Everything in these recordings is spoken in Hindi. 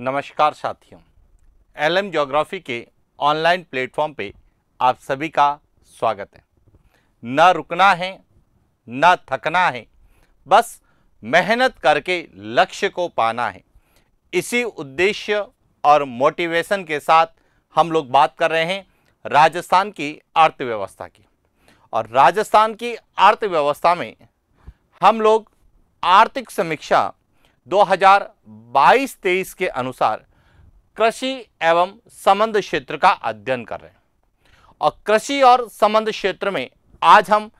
नमस्कार साथियों एल एम जोग्राफी के ऑनलाइन प्लेटफॉर्म पे आप सभी का स्वागत है न रुकना है न थकना है बस मेहनत करके लक्ष्य को पाना है इसी उद्देश्य और मोटिवेशन के साथ हम लोग बात कर रहे हैं राजस्थान की अर्थव्यवस्था की और राजस्थान की अर्थव्यवस्था में हम लोग आर्थिक समीक्षा 2022-23 के अनुसार कृषि एवं संबंध क्षेत्र का अध्ययन कर रहे हैं और कृषि और संबंध क्षेत्र में आज हम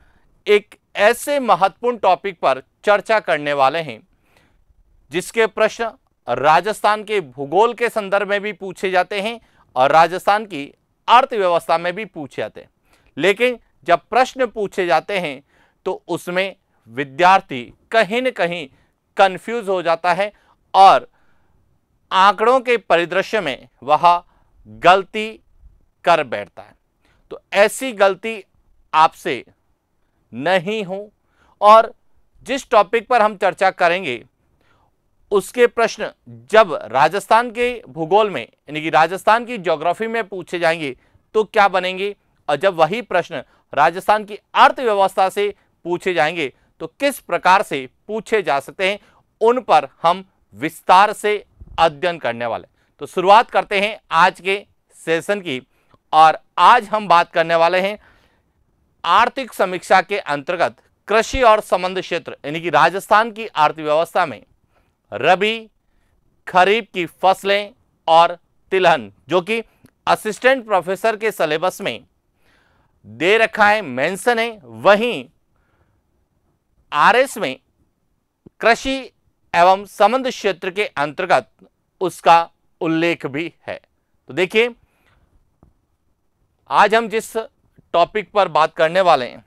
एक ऐसे महत्वपूर्ण टॉपिक पर चर्चा करने वाले हैं जिसके प्रश्न राजस्थान के भूगोल के संदर्भ में भी पूछे जाते हैं और राजस्थान की अर्थव्यवस्था में भी पूछे जाते हैं लेकिन जब प्रश्न पूछे जाते हैं तो उसमें विद्यार्थी कहीं न कहीं कंफ्यूज हो जाता है और आंकड़ों के परिदृश्य में वह गलती कर बैठता है तो ऐसी गलती आपसे नहीं हो और जिस टॉपिक पर हम चर्चा करेंगे उसके प्रश्न जब राजस्थान के भूगोल में यानी कि राजस्थान की ज्योग्राफी में पूछे जाएंगे तो क्या बनेंगे और जब वही प्रश्न राजस्थान की अर्थव्यवस्था से पूछे जाएंगे तो किस प्रकार से पूछे जा सकते हैं उन पर हम विस्तार से अध्ययन करने वाले तो शुरुआत करते हैं आज के सेशन की और आज हम बात करने वाले हैं आर्थिक समीक्षा के अंतर्गत कृषि और संबंध क्षेत्र यानी कि राजस्थान की अर्थव्यवस्था में रबी खरीफ की फसलें और तिलहन जो कि असिस्टेंट प्रोफेसर के सिलेबस में दे रखा है मेंशन है वहीं आरएस में कृषि एवं संबंध क्षेत्र के अंतर्गत उसका उल्लेख भी है तो देखिए आज हम जिस टॉपिक पर बात करने वाले हैं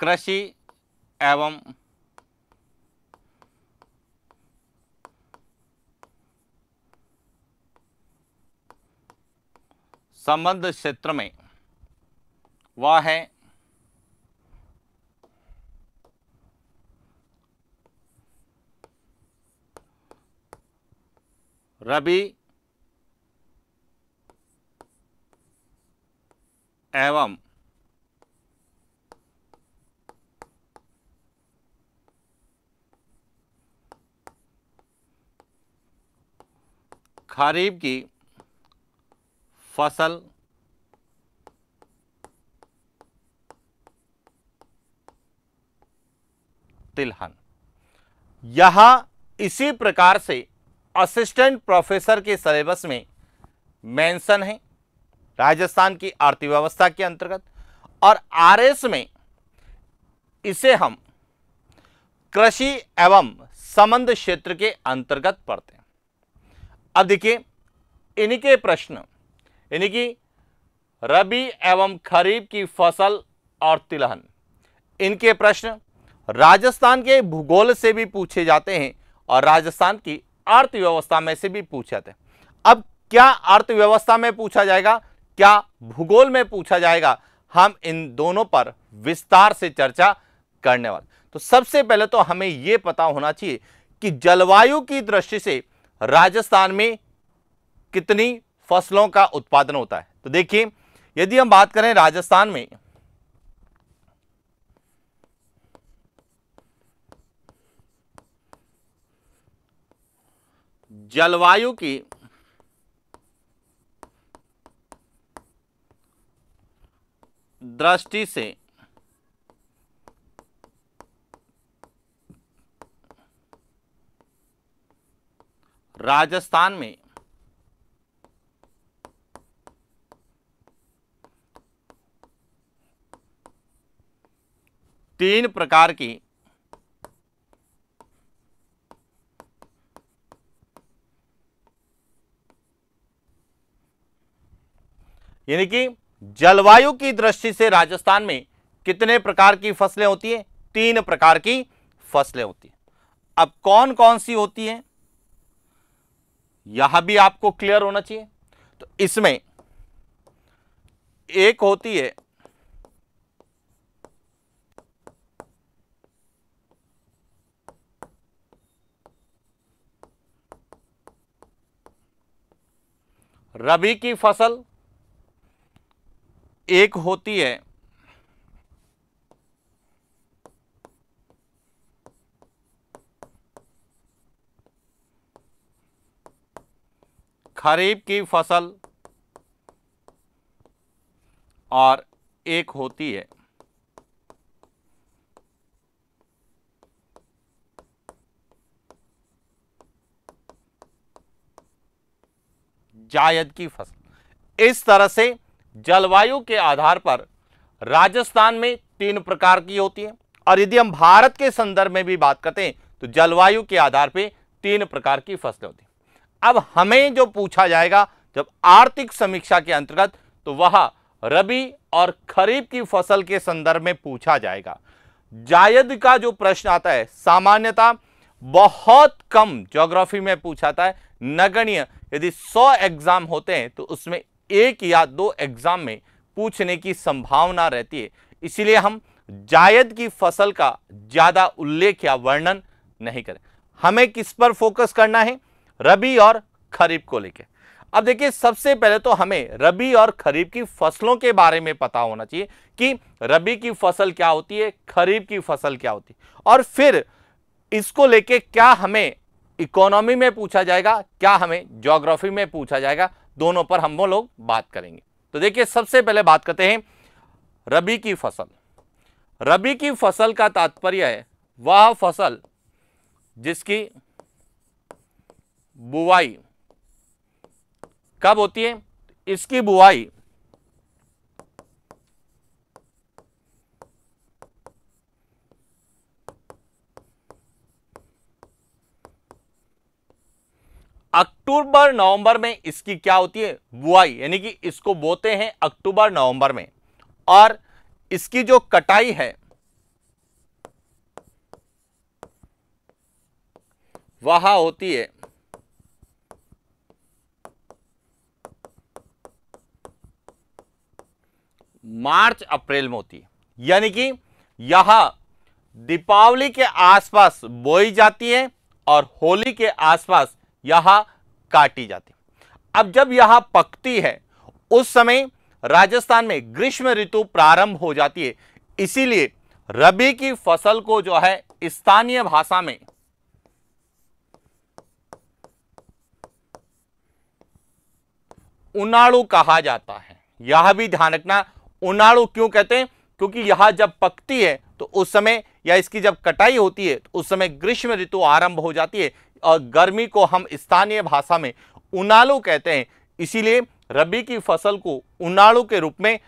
कृषि एवं संबंध क्षेत्र में वह है रवि एवं खरीफ की फसल तिलहन यहां इसी प्रकार से असिस्टेंट प्रोफेसर के सिलेबस में मेंशन है राजस्थान की अर्थव्यवस्था के अंतर्गत और आरएस में इसे हम कृषि एवं संबंध क्षेत्र के अंतर्गत पढ़ते हैं अब देखिए इनके प्रश्न यानी कि रबी एवं खरीफ की फसल और तिलहन इनके प्रश्न राजस्थान के भूगोल से भी पूछे जाते हैं और राजस्थान की अर्थव्यवस्था में से भी पूछे जाते हैं अब क्या अर्थव्यवस्था में पूछा जाएगा क्या भूगोल में पूछा जाएगा हम इन दोनों पर विस्तार से चर्चा करने वाले तो सबसे पहले तो हमें यह पता होना चाहिए कि जलवायु की दृष्टि से राजस्थान में कितनी फसलों का उत्पादन होता है तो देखिए यदि हम बात करें राजस्थान में जलवायु की दृष्टि से राजस्थान में तीन प्रकार की यानी कि जलवायु की दृष्टि से राजस्थान में कितने प्रकार की फसलें होती है तीन प्रकार की फसलें होती है अब कौन कौन सी होती है यह भी आपको क्लियर होना चाहिए तो इसमें एक होती है रबी की फसल एक होती है खरीफ की फसल और एक होती है जायद की फसल इस तरह से जलवायु के आधार पर राजस्थान में तीन प्रकार की होती है और यदि हम भारत के संदर्भ में भी बात करते हैं तो जलवायु के आधार पर तीन प्रकार की फसलें होती अब हमें जो पूछा जाएगा जब आर्थिक समीक्षा के अंतर्गत तो वह रबी और खरीफ की फसल के संदर्भ में पूछा जाएगा जायद का जो प्रश्न आता है सामान्यता बहुत कम ज्योग्राफी में पूछा था नगण्य यदि 100 एग्जाम होते हैं तो उसमें एक या दो एग्जाम में पूछने की संभावना रहती है इसीलिए हम जायद की फसल का ज़्यादा उल्लेख या वर्णन नहीं करें हमें किस पर फोकस करना है रबी और खरीफ को लेकर अब देखिए सबसे पहले तो हमें रबी और खरीफ की फसलों के बारे में पता होना चाहिए कि रबी की फसल क्या होती है खरीफ की फसल क्या होती है और फिर इसको लेके क्या हमें इकोनॉमी में पूछा जाएगा क्या हमें ज्योग्राफी में पूछा जाएगा दोनों पर हम वो लोग बात करेंगे तो देखिए सबसे पहले बात करते हैं रबी की फसल रबी की फसल का तात्पर्य है वह फसल जिसकी बुवाई कब होती है इसकी बुआई अक्टूबर नवंबर में इसकी क्या होती है बुआई यानी कि इसको बोते हैं अक्टूबर नवंबर में और इसकी जो कटाई है वह होती है मार्च अप्रैल में होती है यानी कि यह दीपावली के आसपास बोई जाती है और होली के आसपास यहां काटी जाती अब जब यहां पकती है उस समय राजस्थान में ग्रीष्म ऋतु प्रारंभ हो जाती है इसीलिए रबी की फसल को जो है स्थानीय भाषा में उनाड़ू कहा जाता है यह भी ध्यान रखना उनाड़ू क्यों कहते हैं क्योंकि यह जब पकती है तो उस समय या इसकी जब कटाई होती है तो उस समय ग्रीष्म ऋतु आरंभ हो जाती है गर्मी को हम स्थानीय भाषा में उनालू कहते हैं इसीलिए रबी की फसल को उनालो के रूप में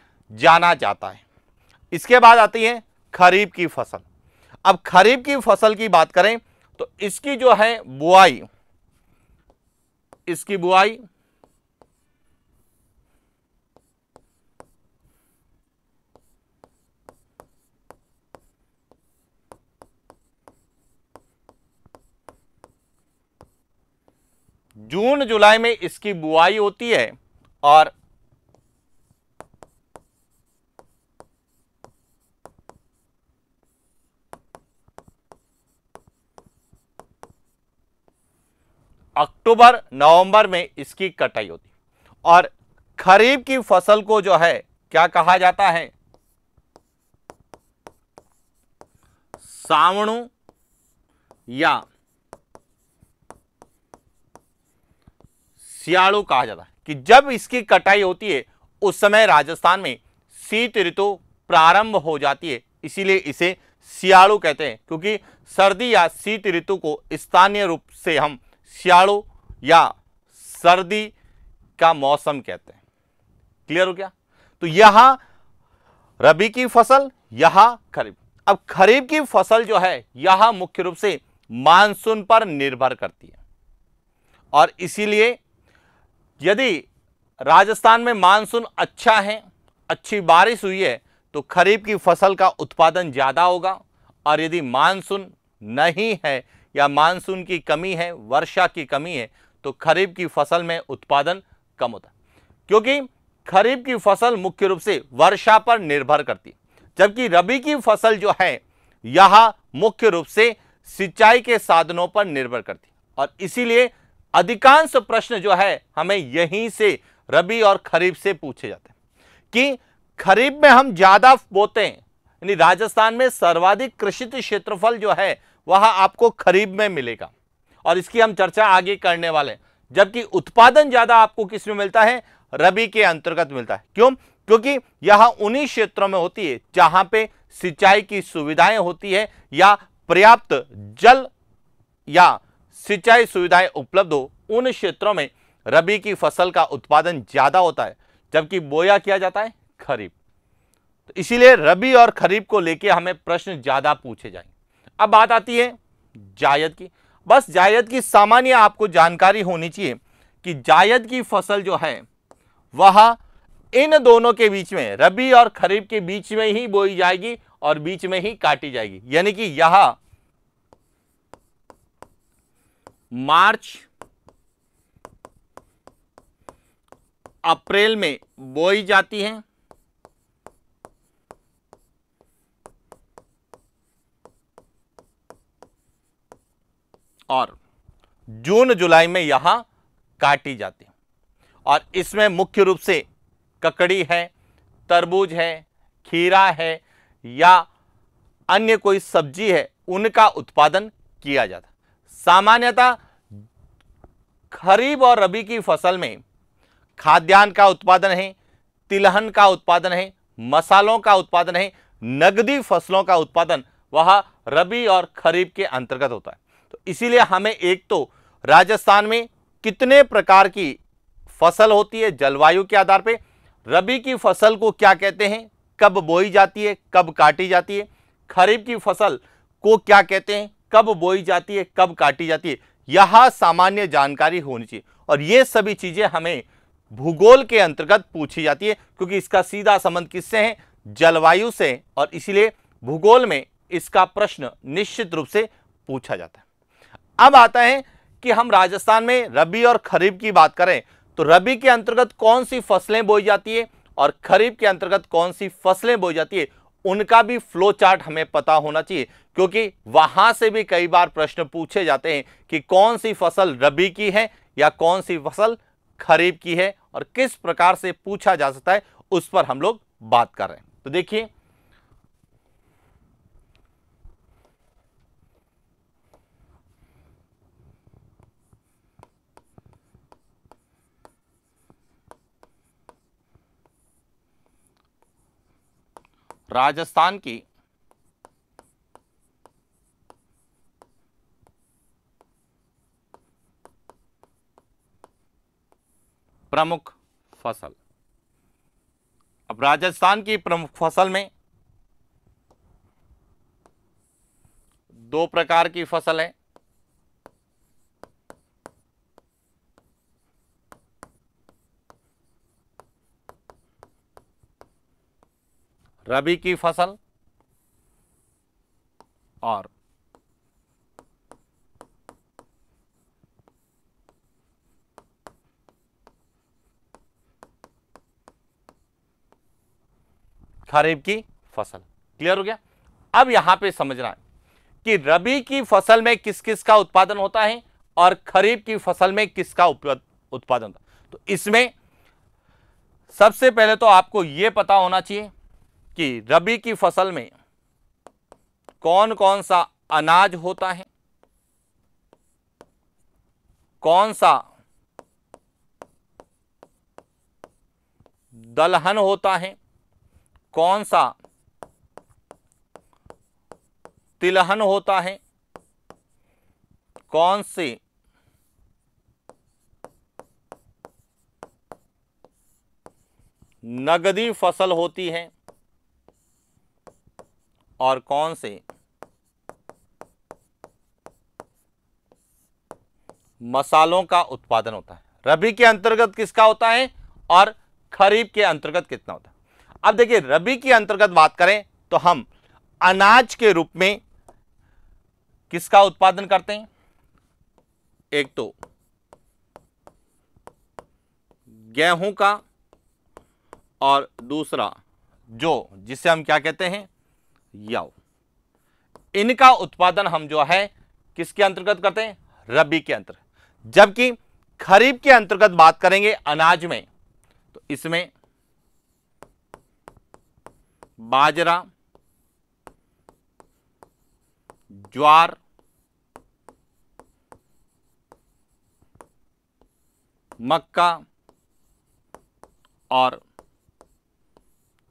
जाना जाता है इसके बाद आती है खरीफ की फसल अब खरीफ की फसल की बात करें तो इसकी जो है बुआई इसकी बुआई जून जुलाई में इसकी बुआई होती है और अक्टूबर नवंबर में इसकी कटाई होती है और खरीफ की फसल को जो है क्या कहा जाता है सावणु या सियाड़ू कहा जाता है कि जब इसकी कटाई होती है उस समय राजस्थान में शीत ऋतु प्रारंभ हो जाती है इसीलिए इसे सियाड़ू कहते हैं क्योंकि सर्दी या शीत ऋतु को स्थानीय रूप से हम सियाड़ू या सर्दी का मौसम कहते हैं क्लियर हो गया तो यहां रबी की फसल यहां खरीफ अब खरीफ की फसल जो है यह मुख्य रूप से मानसून पर निर्भर करती है और इसीलिए यदि राजस्थान में मानसून अच्छा है अच्छी बारिश हुई है तो खरीफ की फसल का उत्पादन ज़्यादा होगा और यदि मानसून नहीं है या मानसून की कमी है वर्षा की कमी है तो खरीफ की फसल में उत्पादन कम होता है क्योंकि खरीफ की फसल मुख्य रूप से वर्षा पर निर्भर करती है जबकि रबी की फसल जो है यह मुख्य रूप से सिंचाई के साधनों पर निर्भर करती है और इसीलिए अधिकांश प्रश्न जो है हमें यहीं से रबी और खरीफ से पूछे जाते हैं कि खरीफ में हम ज्यादा बोते हैं यानी राजस्थान में सर्वाधिक कृषित क्षेत्रफल जो है वह आपको खरीफ में मिलेगा और इसकी हम चर्चा आगे करने वाले हैं जबकि उत्पादन ज्यादा आपको किस में मिलता है रबी के अंतर्गत मिलता है क्यों क्योंकि यह उन्हीं क्षेत्रों में होती है जहां पे सिंचाई की सुविधाएं होती है या पर्याप्त जल या सिंचाई सुविधाएं उपलब्ध हो उन क्षेत्रों में रबी की फसल का उत्पादन ज़्यादा होता है जबकि बोया किया जाता है खरीफ तो इसीलिए रबी और खरीफ को लेकर हमें प्रश्न ज़्यादा पूछे जाएंगे अब बात आती है जायद की बस जायद की सामान्य आपको जानकारी होनी चाहिए कि जायद की फसल जो है वह इन दोनों के बीच में रबी और खरीफ के बीच में ही बोई जाएगी और बीच में ही काटी जाएगी यानी कि यह मार्च अप्रैल में बोई जाती है और जून जुलाई में यहां काटी जाती है और इसमें मुख्य रूप से ककड़ी है तरबूज है खीरा है या अन्य कोई सब्जी है उनका उत्पादन किया जाता सामान्यतः खरीब और रबी की फसल में खाद्यान्न का उत्पादन है तिलहन का उत्पादन है मसालों का उत्पादन है नगदी फसलों का उत्पादन वह रबी और खरीफ के अंतर्गत होता है तो इसीलिए हमें एक तो राजस्थान में कितने प्रकार की फसल होती है जलवायु के आधार पे रबी की फसल को क्या कहते हैं कब बोई जाती है कब काटी जाती है खरीफ की फसल को क्या कहते हैं कब बोई जाती है कब काटी जाती है यह सामान्य जानकारी होनी चाहिए और ये सभी चीज़ें हमें भूगोल के अंतर्गत पूछी जाती है क्योंकि इसका सीधा संबंध किससे है जलवायु से और इसीलिए भूगोल में इसका प्रश्न निश्चित रूप से पूछा जाता है अब आता है कि हम राजस्थान में रबी और खरीफ की बात करें तो रबी के अंतर्गत कौन सी फसलें बोई जाती है और खरीफ के अंतर्गत कौन सी फसलें बोई जाती है उनका भी फ्लो चार्ट हमें पता होना चाहिए क्योंकि वहां से भी कई बार प्रश्न पूछे जाते हैं कि कौन सी फसल रबी की है या कौन सी फसल खरीफ की है और किस प्रकार से पूछा जा सकता है उस पर हम लोग बात कर रहे हैं तो देखिए राजस्थान की प्रमुख फसल अब राजस्थान की प्रमुख फसल में दो प्रकार की फसल है रबी की फसल और खरीफ की फसल क्लियर हो गया अब यहां पे समझना है कि रबी की फसल में किस किस का उत्पादन होता है और खरीफ की फसल में किसका उत्पादन होता है तो इसमें सबसे पहले तो आपको यह पता होना चाहिए कि रबी की फसल में कौन कौन सा अनाज होता है कौन सा दलहन होता है कौन सा तिलहन होता है कौन से नगदी फसल होती है और कौन से मसालों का उत्पादन होता है रबी के अंतर्गत किसका होता है और खरीफ के अंतर्गत कितना होता है अब देखिए रबी के अंतर्गत बात करें तो हम अनाज के रूप में किसका उत्पादन करते हैं एक तो गेहूं का और दूसरा जो जिसे हम क्या कहते हैं याओ इनका उत्पादन हम जो है किसके अंतर्गत करते हैं रबी के अंतर्गत जबकि खरीफ के अंतर्गत बात करेंगे अनाज में तो इसमें बाजरा ज्वार मक्का और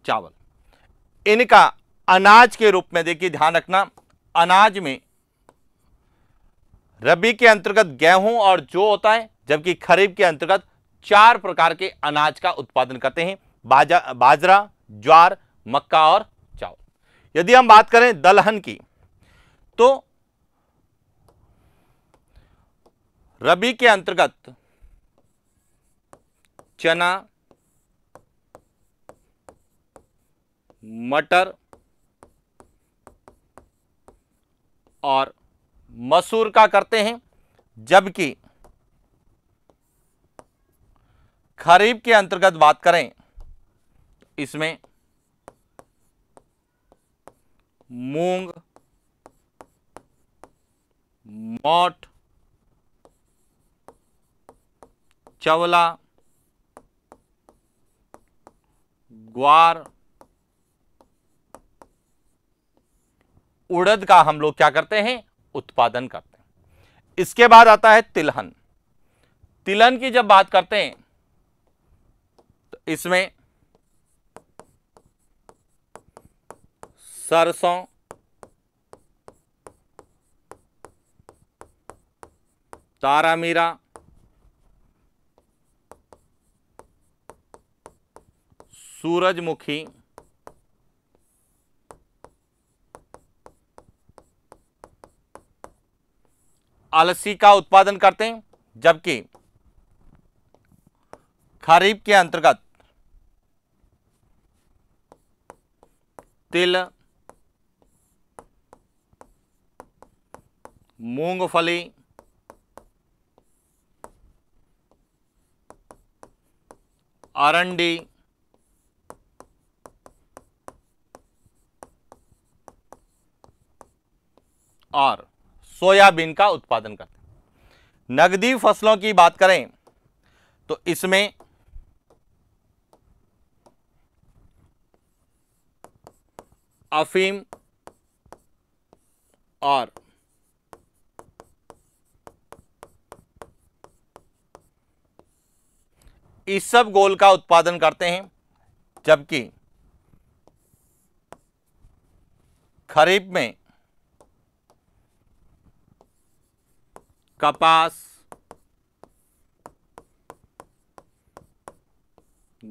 चावल इनका अनाज के रूप में देखिए ध्यान रखना अनाज में रबी के अंतर्गत गेहूं और जो होता है जबकि खरीफ के अंतर्गत चार प्रकार के अनाज का उत्पादन करते हैं बाजा बाजरा ज्वार मक्का और चावल यदि हम बात करें दलहन की तो रबी के अंतर्गत चना मटर और मसूर का करते हैं जबकि खरीफ के अंतर्गत बात करें इसमें मूंग मोट चवला ग्वार उड़द का हम लोग क्या करते हैं उत्पादन करते हैं इसके बाद आता है तिलहन तिलहन की जब बात करते हैं तो इसमें सरसों तारा मीरा सूरजमुखी अलसी का उत्पादन करते हैं जबकि खरीफ के अंतर्गत तिल मूंगफली अरंडी और सोयाबीन का उत्पादन करते हैं नगदी फसलों की बात करें तो इसमें अफीम और इस सब गोल का उत्पादन करते हैं जबकि खरीफ में कपास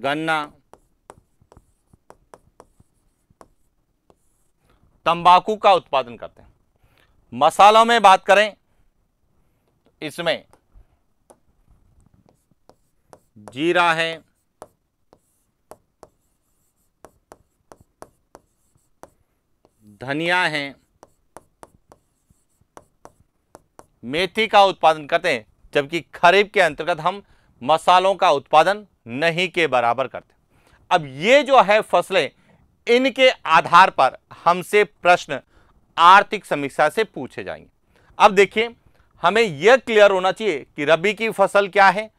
गन्ना तंबाकू का उत्पादन करते हैं मसालों में बात करें इसमें जीरा है धनिया है मेथी का उत्पादन करते हैं जबकि खरीफ के अंतर्गत हम मसालों का उत्पादन नहीं के बराबर करते अब ये जो है फसलें इनके आधार पर हमसे प्रश्न आर्थिक समीक्षा से पूछे जाएंगे अब देखिए हमें यह क्लियर होना चाहिए कि रबी की फसल क्या है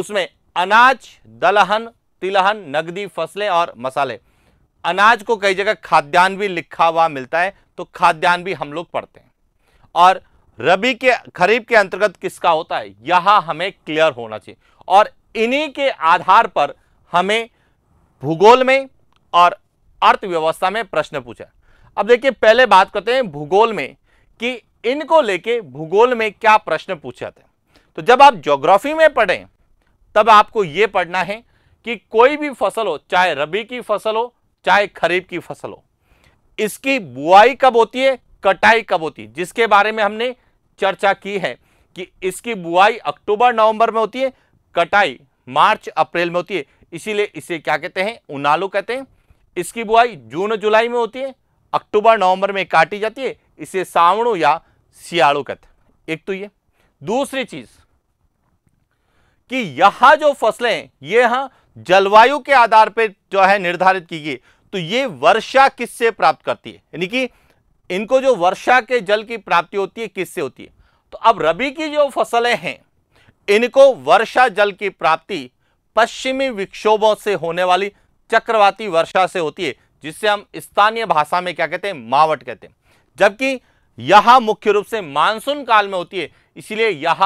उसमें अनाज दलहन तिलहन नगदी फसलें और मसाले अनाज को कई जगह खाद्यान्न भी लिखा हुआ मिलता है तो खाद्यान्न भी हम लोग पढ़ते हैं और रबी के खरीफ के अंतर्गत किसका होता है यह हमें क्लियर होना चाहिए और इन्हीं के आधार पर हमें भूगोल में और अर्थव्यवस्था में प्रश्न पूछा अब देखिए पहले बात करते हैं भूगोल में कि इनको लेके भूगोल में क्या प्रश्न पूछा था तो जब आप ज्योग्राफी में पढ़ें तब आपको यह पढ़ना है कि कोई भी फसल हो चाहे रबी की फसल हो चाहे खरीफ की फसल हो इसकी बुआई कब होती है कटाई कब होती है जिसके बारे में हमने चर्चा की है कि इसकी बुआई अक्टूबर नवंबर में होती है कटाई मार्च अप्रैल में होती है इसीलिए इसे क्या कहते हैं उनालू कहते हैं इसकी बुआई जून जुलाई में होती है अक्टूबर नवंबर में काटी जाती है इसे सावणु या सियाड़ू कहते हैं एक तो ये दूसरी चीज कि यह जो फसलें ये हाँ जलवायु के आधार पर जो है निर्धारित की गई तो ये वर्षा किससे प्राप्त करती है यानी कि इनको जो वर्षा के जल की प्राप्ति होती है किससे होती है तो अब रबी की जो फसलें हैं इनको वर्षा जल की प्राप्ति पश्चिमी विक्षोभों से होने वाली चक्रवाती वर्षा से होती है जिससे हम स्थानीय भाषा में क्या कहते हैं मावट कहते हैं जबकि यह मुख्य रूप से मानसून काल में होती है इसीलिए यह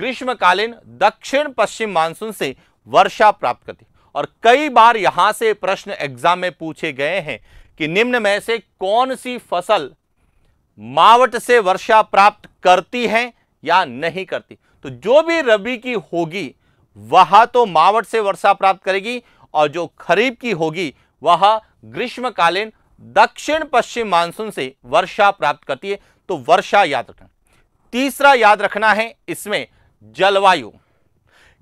ग्रीष्मकालीन दक्षिण पश्चिम मानसून से वर्षा प्राप्त करती है और कई बार यहां से प्रश्न एग्जाम में पूछे गए हैं कि निम्न में से कौन सी फसल मावट से वर्षा प्राप्त करती है या नहीं करती तो जो भी रबी की होगी वह तो मावट से वर्षा प्राप्त करेगी और जो खरीफ की होगी वह ग्रीष्मकालीन दक्षिण पश्चिम मानसून से वर्षा प्राप्त करती है तो वर्षा याद रखना तीसरा याद रखना है इसमें जलवायु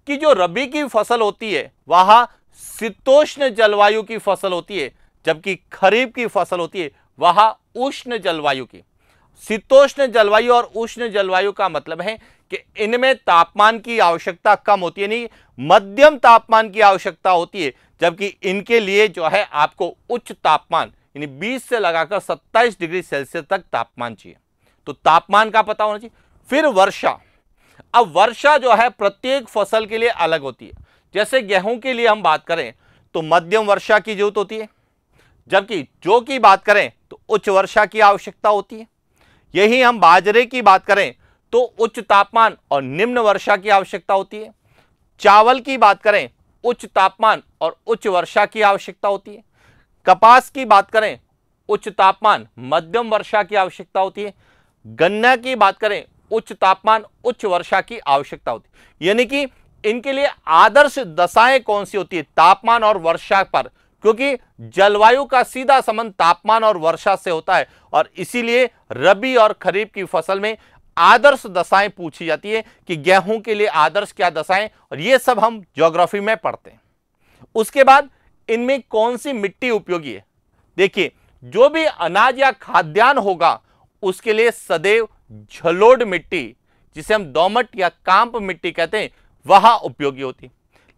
कि जो रबी की फसल होती है वह शीतोष्ण जलवायु की फसल होती है जबकि खरीफ की फसल होती है वह उष्ण जलवायु की शीतोष्ण जलवायु और उष्ण जलवायु का मतलब है कि इनमें तापमान की आवश्यकता कम होती है नहीं मध्यम तापमान की आवश्यकता होती है जबकि इनके लिए जो है आपको उच्च तापमान यानी 20 से लगाकर 27 डिग्री सेल्सियस तक तापमान चाहिए तो तापमान का पता होना चाहिए फिर वर्षा अब वर्षा जो है प्रत्येक फसल के लिए अलग होती है जैसे गेहूं के लिए हम बात करें तो मध्यम वर्षा की जरूरत होती है जबकि जो की बात करें तो उच्च वर्षा की आवश्यकता होती है यही हम बाजरे की बात करें तो उच्च तापमान और निम्न वर्षा की आवश्यकता होती है चावल की बात करें उच्च तापमान और उच्च वर्षा की आवश्यकता होती है कपास की बात करें उच्च तापमान मध्यम वर्षा की आवश्यकता होती है गन्ना की बात करें उच्च तापमान उच्च वर्षा की आवश्यकता होती है यानी कि इनके लिए आदर्श दशाएं कौन सी होती है तापमान और वर्षा पर क्योंकि जलवायु का सीधा संबंध तापमान और वर्षा से होता है और इसीलिए रबी और खरीफ की फसल में आदर्श दशाएं पूछी जाती है कि गेहूं के लिए आदर्श क्या दशाएं और ये सब हम ज्योग्राफी में पढ़ते हैं उसके बाद इनमें कौन सी मिट्टी उपयोगी है देखिए जो भी अनाज या खाद्यान्न होगा उसके लिए सदैव झलोड मिट्टी जिसे हम दोमट या कांप मिट्टी कहते हैं वह उपयोगी होती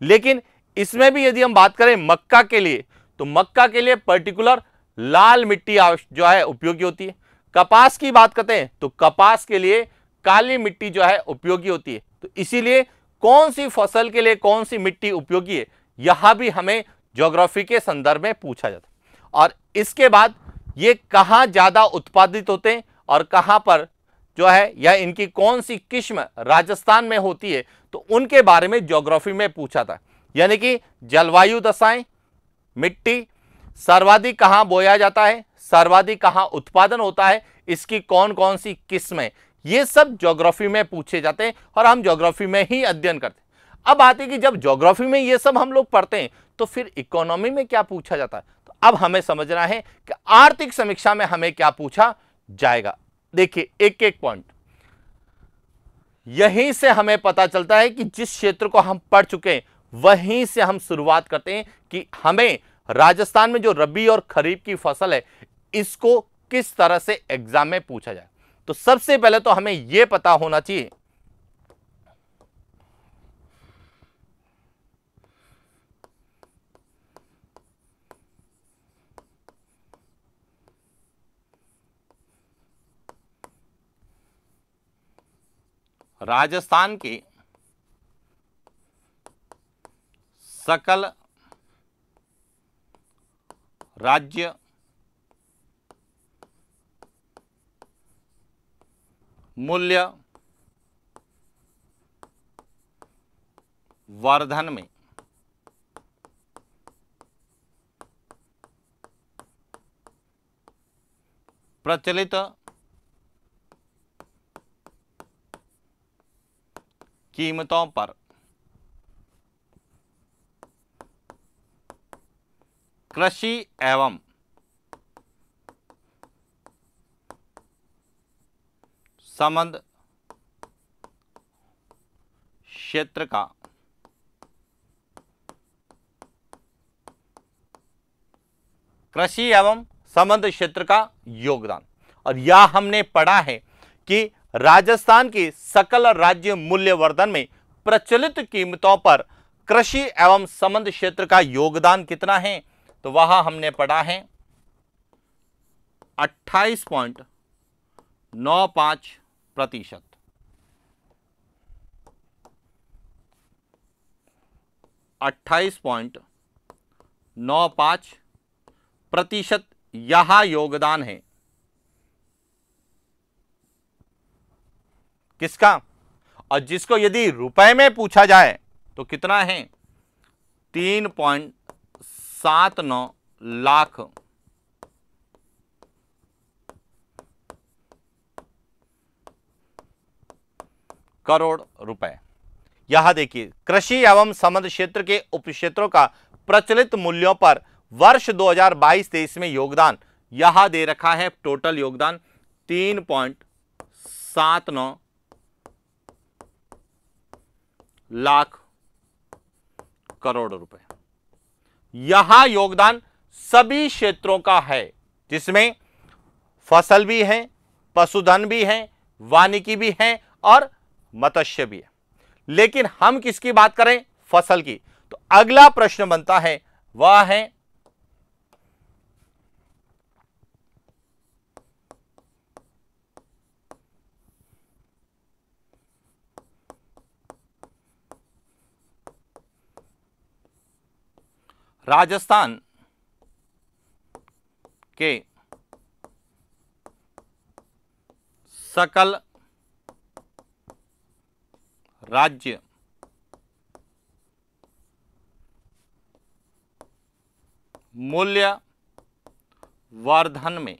लेकिन इसमें भी यदि हम बात करें मक्का के लिए तो मक्का के लिए पर्टिकुलर लाल मिट्टी जो है उपयोगी होती है कपास की बात करते हैं तो कपास के लिए काली मिट्टी जो है उपयोगी होती है तो इसीलिए कौन सी फसल के लिए कौन सी मिट्टी उपयोगी है यह भी हमें ज्योग्राफी के संदर्भ में पूछा जाता है और इसके बाद ये कहाँ ज़्यादा उत्पादित होते हैं और कहाँ पर जो है या इनकी कौन सी किस्म राजस्थान में होती है तो उनके बारे में ज्योग्राफी में पूछा था यानी कि जलवायु दशाएं मिट्टी सर्वाधिक कहाँ बोया जाता है सर्वाधिक कहाँ उत्पादन होता है इसकी कौन कौन सी किस्में ये सब ज्योग्राफी में पूछे जाते हैं और हम ज्योग्राफी में ही अध्ययन करते हैं अब आते कि जब ज्योग्राफी में ये सब हम लोग पढ़ते हैं तो फिर इकोनॉमी में क्या पूछा जाता है तो अब हमें समझना है कि आर्थिक समीक्षा में हमें क्या पूछा जाएगा देखिए एक एक पॉइंट यहीं से हमें पता चलता है कि जिस क्षेत्र को हम पढ़ चुके हैं वहीं से हम शुरुआत करते हैं कि हमें राजस्थान में जो रबी और खरीफ की फसल है इसको किस तरह से एग्जाम में पूछा जाए तो सबसे पहले तो हमें यह पता होना चाहिए राजस्थान के सकल राज्य मूल्य वर्धन में प्रचलित कीमतों पर कृषि एवं संबंध क्षेत्र का कृषि एवं संबंध क्षेत्र का योगदान और यह हमने पढ़ा है कि राजस्थान के सकल राज्य मूल्यवर्धन में प्रचलित कीमतों पर कृषि एवं संबंध क्षेत्र का योगदान कितना है तो वहां हमने पढ़ा है अट्ठाईस पॉइंट नौ पांच प्रतिशत अट्ठाईस पॉइंट नौ पांच प्रतिशत यह योगदान है किसका और जिसको यदि रुपए में पूछा जाए तो कितना है तीन पॉइंट सात नौ लाख करोड़ रुपए यह देखिए कृषि एवं संबंध क्षेत्र के उप क्षेत्रों का प्रचलित मूल्यों पर वर्ष 2022-23 में योगदान यह दे रखा है टोटल योगदान तीन पॉइंट सात नौ लाख करोड़ रुपए यहां योगदान सभी क्षेत्रों का है जिसमें फसल भी है पशुधन भी है वानिकी भी है और मत्स्य भी है लेकिन हम किसकी बात करें फसल की तो अगला प्रश्न बनता है वह है राजस्थान के सकल राज्य मूल्य वर्धन में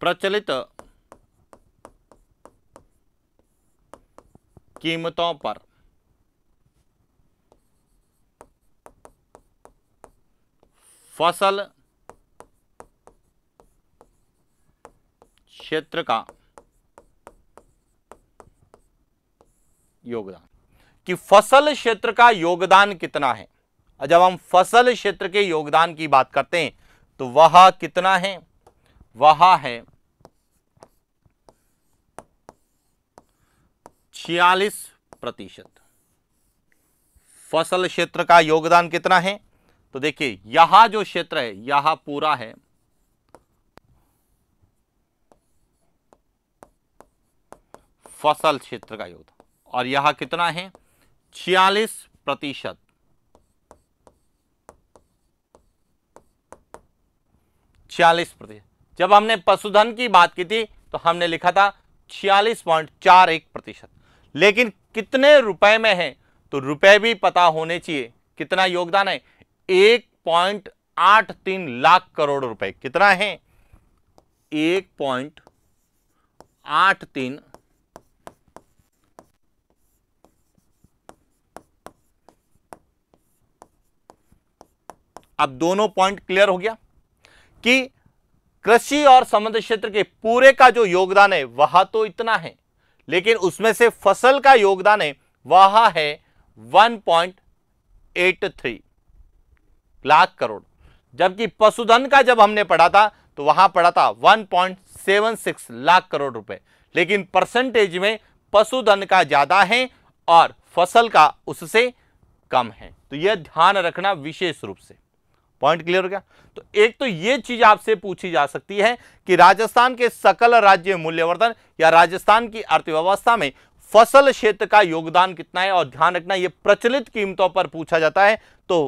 प्रचलित कीमतों पर फसल क्षेत्र का योगदान कि फसल क्षेत्र का योगदान कितना है जब हम फसल क्षेत्र के योगदान की बात करते हैं तो वह कितना है वह है छियालीस प्रतिशत फसल क्षेत्र का योगदान कितना है तो देखिए यहां जो क्षेत्र है यहां पूरा है फसल क्षेत्र का योगदान और यहां कितना है छियालीस प्रतिशत छियालीस प्रतिशत जब हमने पशुधन की बात की थी तो हमने लिखा था छियालीस पॉइंट चार एक प्रतिशत लेकिन कितने रुपए में है तो रुपए भी पता होने चाहिए कितना योगदान है एक पॉइंट आठ तीन लाख करोड़ रुपए कितना है एक पॉइंट आठ तीन अब दोनों पॉइंट क्लियर हो गया कि कृषि और संबंध क्षेत्र के पूरे का जो योगदान है वह तो इतना है लेकिन उसमें से फसल का योगदान है वह है 1.83 लाख करोड़ जबकि पशुधन का जब हमने पढ़ा था तो वहां पढ़ा था 1.76 लाख करोड़ रुपए लेकिन परसेंटेज में पशुधन का ज्यादा है और फसल का उससे कम है तो यह ध्यान रखना विशेष रूप से पॉइंट क्लियर हो गया तो एक तो ये चीज आपसे पूछी जा सकती है कि राजस्थान के सकल राज्य मूल्यवर्धन या राजस्थान की अर्थव्यवस्था में फसल क्षेत्र का योगदान कितना है और ध्यान रखना यह प्रचलित कीमतों पर पूछा जाता है तो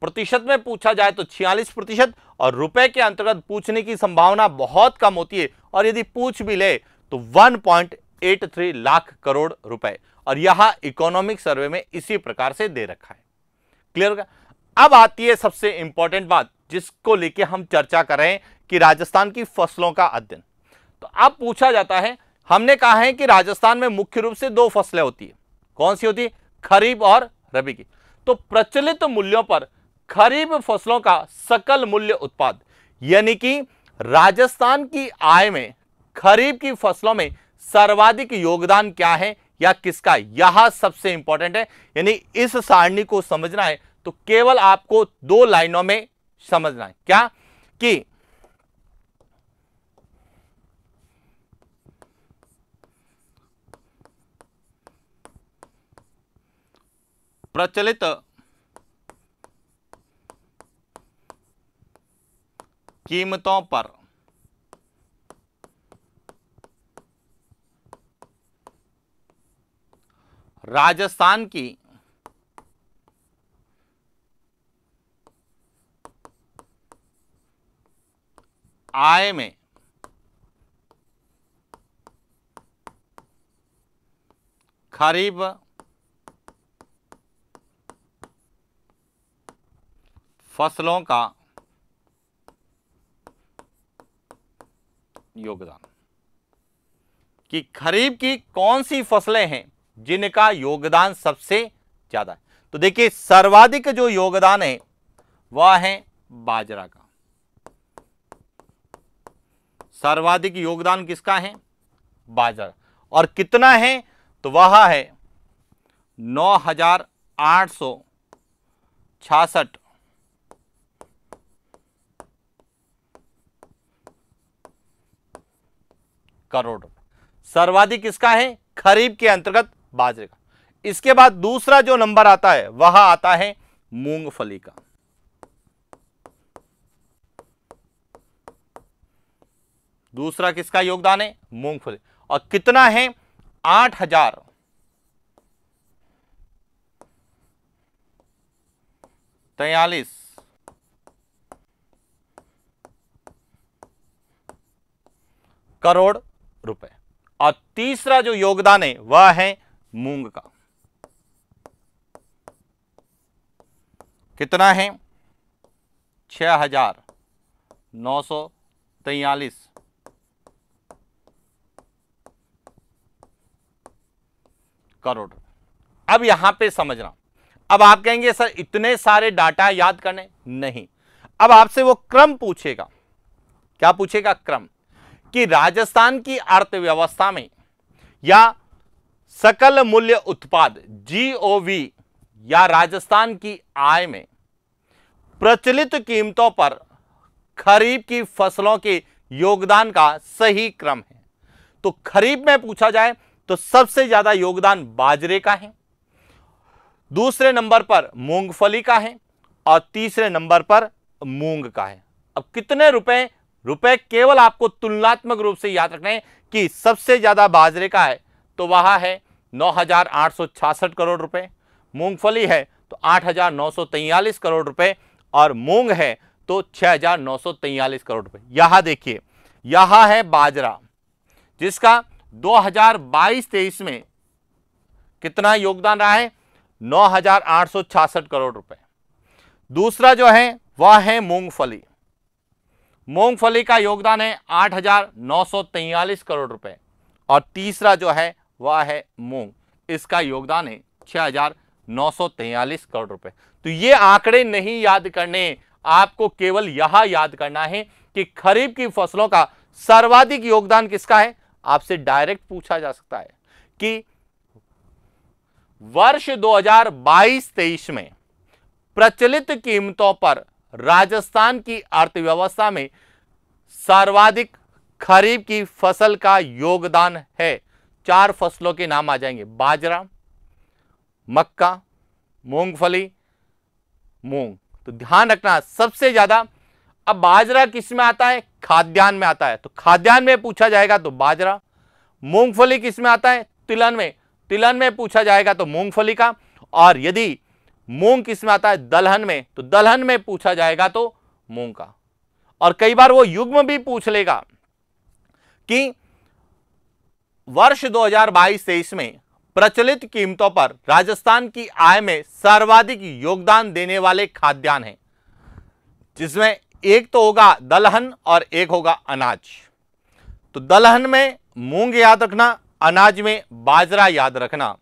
प्रतिशत में पूछा जाए तो 46 प्रतिशत और रुपए के अंतर्गत पूछने की संभावना बहुत कम होती है और यदि पूछ भी ले तो 1.83 लाख करोड़ रुपए और यह इकोनॉमिक सर्वे में इसी प्रकार से दे रखा है क्लियर होगा अब आती है सबसे इंपॉर्टेंट बात जिसको लेके हम चर्चा कर रहे हैं कि राजस्थान की फसलों का अध्ययन तो अब पूछा जाता है हमने कहा है कि राजस्थान में मुख्य रूप से दो फसलें होती है कौन सी होती है खरीफ और रबी की तो प्रचलित मूल्यों पर खरीफ फसलों का सकल मूल्य उत्पाद यानी कि राजस्थान की आय में खरीफ की फसलों में सर्वाधिक योगदान क्या है या किसका यह सबसे इंपॉर्टेंट है यानी इस सारणी को समझना है तो केवल आपको दो लाइनों में समझना है क्या कि प्रचलित कीमतों पर राजस्थान की आय में खरीब फसलों का योगदान कि खरीफ की कौन सी फसलें हैं जिनका योगदान सबसे ज़्यादा है तो देखिए सर्वाधिक जो योगदान है वह है बाजरा का सर्वाधिक योगदान किसका है बाजार और कितना है तो वह है नौ हजार आठ सौ छियासठ करोड़ सर्वाधिक किसका है खरीफ के अंतर्गत बाजरे का इसके बाद दूसरा जो नंबर आता है वह आता है मूंगफली का दूसरा किसका योगदान है मूंगफली और कितना है आठ हजार तयालीस करोड़ रुपए और तीसरा जो योगदान है वह है मूंग का कितना है छह हजार नौ सौ तैयलीस करोड़ अब यहां पे समझना अब आप कहेंगे सर इतने सारे डाटा याद करने नहीं अब आपसे वो क्रम पूछेगा क्या पूछेगा क्रम कि राजस्थान की अर्थव्यवस्था में या सकल मूल्य उत्पाद जीओवी या राजस्थान की आय में प्रचलित कीमतों पर खरीफ की फसलों के योगदान का सही क्रम है तो खरीफ में पूछा जाए तो सबसे ज्यादा योगदान बाजरे का है दूसरे नंबर पर मूंगफली का है और तीसरे नंबर पर मूंग का है अब कितने रुपए रुपए केवल आपको तुलनात्मक रूप से याद रखना है कि सबसे ज्यादा बाजरे का है तो वह है 9,866 करोड़ रुपए मूंगफली है तो 8,943 करोड़ रुपए और मूंग है तो 6,943 करोड़ रुपए यहां देखिए यहां है बाजरा जिसका 2022-23 में कितना योगदान रहा है नौ करोड़ रुपए दूसरा जो है वह है मूंगफली मूंगफली का योगदान है आठ करोड़ रुपए और तीसरा जो है वह है मूंग इसका योगदान है छः करोड़ रुपए तो ये आंकड़े नहीं याद करने आपको केवल यह याद करना है कि खरीफ की फसलों का सर्वाधिक योगदान किसका है आपसे डायरेक्ट पूछा जा सकता है कि वर्ष 2022-23 में प्रचलित कीमतों पर राजस्थान की अर्थव्यवस्था में सर्वाधिक खरीफ की फसल का योगदान है चार फसलों के नाम आ जाएंगे बाजरा मक्का मूंगफली मूंग तो ध्यान रखना सबसे ज्यादा अब बाजरा किस में आता है खाद्यान्न में आता है तो खाद्यान्न में पूछा जाएगा तो बाजरा मूंगफली किस में आता है तिलन में तिलन में पूछा जाएगा तो मूंगफली का और यदि मूंग किस में आता है दलहन में तो दलहन में पूछा जाएगा तो मूंग का और कई बार वो युग्म भी पूछ लेगा कि वर्ष 2022-23 में प्रचलित कीमतों पर राजस्थान की आय में सर्वाधिक योगदान देने वाले खाद्यान्न हैं जिसमें एक तो होगा दलहन और एक होगा अनाज तो दलहन में मूंग याद रखना अनाज में बाजरा याद रखना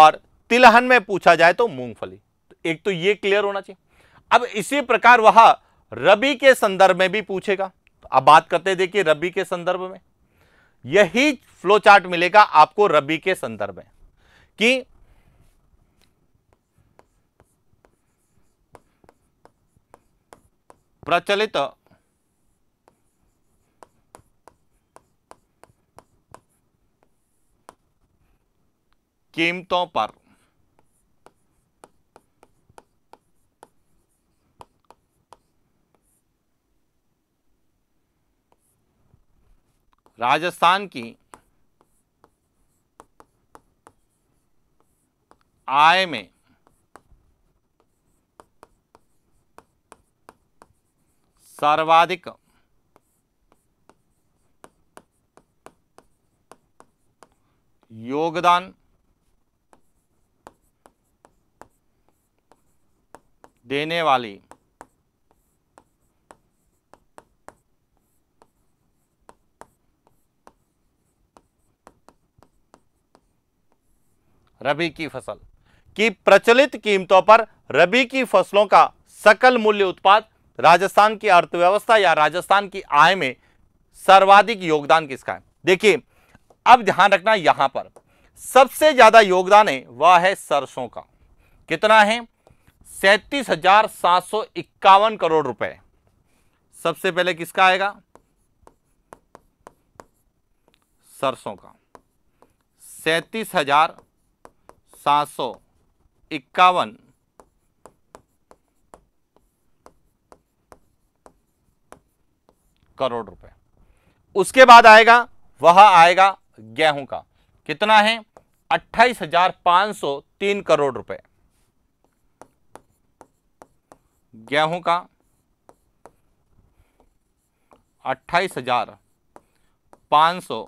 और तिलहन में पूछा जाए तो मूंगफली तो एक तो ये क्लियर होना चाहिए अब इसी प्रकार वह रबी के संदर्भ में भी पूछेगा तो अब बात करते देखिए रबी के संदर्भ में यही फ्लो चार्ट मिलेगा आपको रबी के संदर्भ में कि प्रचलित कीमतों पर राजस्थान की आय में सर्वाधिक योगदान देने वाली रबी की फसल की प्रचलित कीमतों पर रबी की फसलों का सकल मूल्य उत्पाद राजस्थान की अर्थव्यवस्था या राजस्थान की आय में सर्वाधिक योगदान किसका है देखिए अब ध्यान रखना यहां पर सबसे ज्यादा योगदान है वह है सरसों का कितना है सैंतीस हजार सात सौ इक्यावन करोड़ रुपए सबसे पहले किसका आएगा सरसों का सैंतीस हजार सात सौ इक्यावन करोड़ रुपए उसके बाद आएगा वह आएगा गेहूं का कितना है अट्ठाईस हजार पांच सौ तीन करोड़ रुपए गेहूं का अट्ठाईस हजार पांच सौ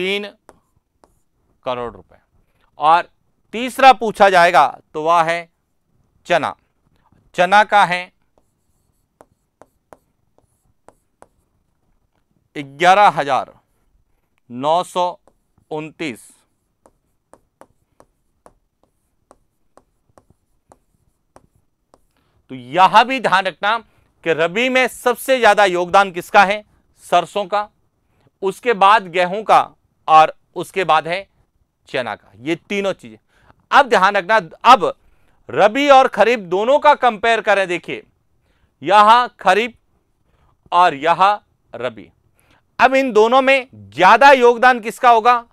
तीन करोड़ रुपए और तीसरा पूछा जाएगा तो वह है चना चना का है ग्यारह हजार नौ सौ उनतीस तो यह भी ध्यान रखना कि रबी में सबसे ज्यादा योगदान किसका है सरसों का उसके बाद गेहूं का और उसके बाद है चना का ये तीनों चीजें अब ध्यान रखना अब रबी और खरीफ दोनों का कंपेयर करें देखिए यहां खरीफ और यहां रबी अब इन दोनों में ज्यादा योगदान किसका होगा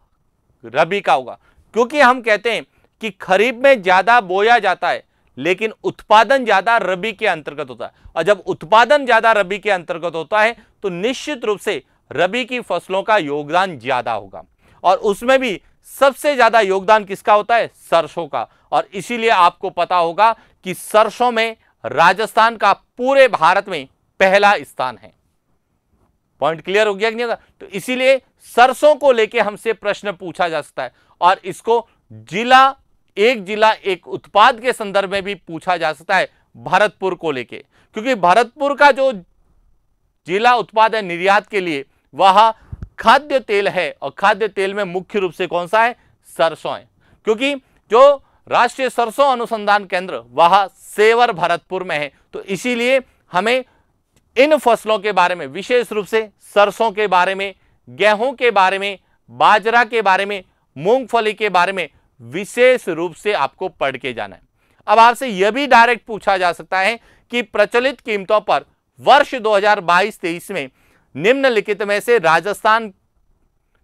रबी का होगा क्योंकि हम कहते हैं कि खरीफ में ज्यादा बोया जाता है लेकिन उत्पादन ज्यादा रबी के अंतर्गत होता है और जब उत्पादन ज्यादा रबी के अंतर्गत होता है तो निश्चित रूप से रबी की फसलों का योगदान ज्यादा होगा और उसमें भी सबसे ज़्यादा योगदान किसका होता है सरसों का और इसीलिए आपको पता होगा कि सरसों में राजस्थान का पूरे भारत में पहला स्थान है पॉइंट क्लियर हो गया कि नहीं तो इसीलिए सरसों को लेके हमसे प्रश्न पूछा जा सकता है और इसको जिला एक जिला एक उत्पाद के संदर्भ में भी पूछा जा सकता है भरतपुर को लेके क्योंकि भरतपुर का जो जिला उत्पाद है निर्यात के लिए वह खाद्य तेल है और खाद्य तेल में मुख्य रूप से कौन सा है सरसों है क्योंकि जो राष्ट्रीय सरसों अनुसंधान केंद्र वह सेवर भरतपुर में है तो इसीलिए हमें इन फसलों के बारे में विशेष रूप से सरसों के बारे में गेहूं के बारे में बाजरा के बारे में मूंगफली के बारे में विशेष रूप से आपको पढ़ के जाना है अब आपसे यह भी डायरेक्ट पूछा जा सकता है कि प्रचलित कीमतों पर वर्ष 2022-23 में निम्नलिखित में से राजस्थान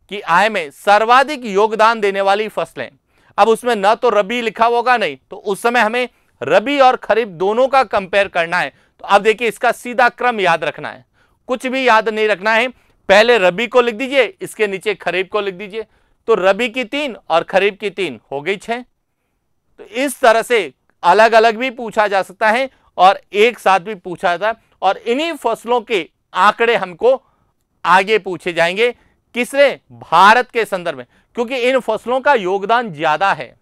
की आय में सर्वाधिक योगदान देने वाली फसलें अब उसमें न तो रबी लिखा होगा नहीं तो उस समय हमें रबी और खरीफ दोनों का कंपेयर करना है तो अब देखिए इसका सीधा क्रम याद रखना है कुछ भी याद नहीं रखना है पहले रबी को लिख दीजिए इसके नीचे खरीफ को लिख दीजिए तो रबी की तीन और खरीफ की तीन हो गई छह तो इस तरह से अलग अलग भी पूछा जा सकता है और एक साथ भी पूछा जाता है और इन्हीं फसलों के आंकड़े हमको आगे पूछे जाएंगे किसने भारत के संदर्भ में क्योंकि इन फसलों का योगदान ज्यादा है